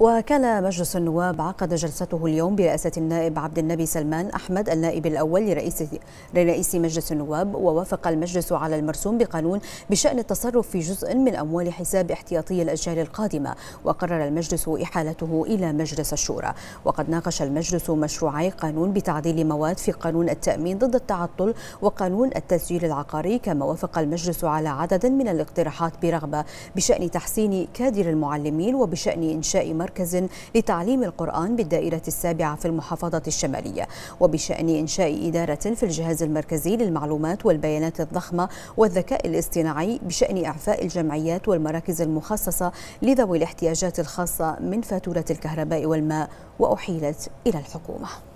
وكان مجلس النواب عقد جلسته اليوم برئاسة النائب عبد النبي سلمان أحمد النائب الأول لرئيس لرئيس مجلس النواب ووافق المجلس على المرسوم بقانون بشأن التصرف في جزء من أموال حساب احتياطي الأجيال القادمة وقرر المجلس إحالته إلى مجلس الشورى وقد ناقش المجلس مشروعي قانون بتعديل مواد في قانون التأمين ضد التعطل وقانون التسجيل العقاري كما وافق المجلس على عدد من الاقتراحات برغبة بشأن تحسين كادر المعلمين وبشأن إنشاء مركز مركز لتعليم القرآن بالدائرة السابعة في المحافظة الشمالية وبشأن إنشاء إدارة في الجهاز المركزي للمعلومات والبيانات الضخمة والذكاء الاصطناعي بشأن إعفاء الجمعيات والمراكز المخصصة لذوي الاحتياجات الخاصة من فاتورة الكهرباء والماء وأحيلت إلى الحكومة